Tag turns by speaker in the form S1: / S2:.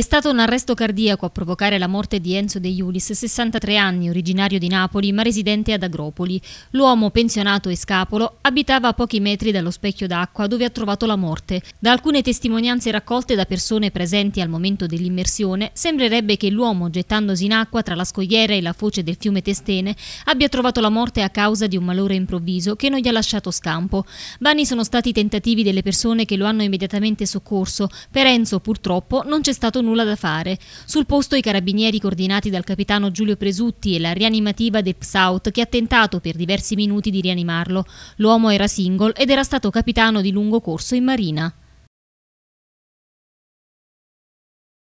S1: È stato un arresto cardiaco a provocare la morte di Enzo De Iulis, 63 anni, originario di Napoli ma residente ad Agropoli. L'uomo, pensionato e scapolo, abitava a pochi metri dallo specchio d'acqua dove ha trovato la morte. Da alcune testimonianze raccolte da persone presenti al momento dell'immersione, sembrerebbe che l'uomo, gettandosi in acqua tra la scogliera e la foce del fiume Testene, abbia trovato la morte a causa di un malore improvviso che non gli ha lasciato scampo. Vani sono stati i tentativi delle persone che lo hanno immediatamente soccorso. Per Enzo, purtroppo, non c'è stato nulla nulla da fare. Sul posto i carabinieri coordinati dal capitano Giulio Presutti e la rianimativa PSAUT che ha tentato per diversi minuti di rianimarlo. L'uomo era single ed era stato capitano di lungo corso in marina.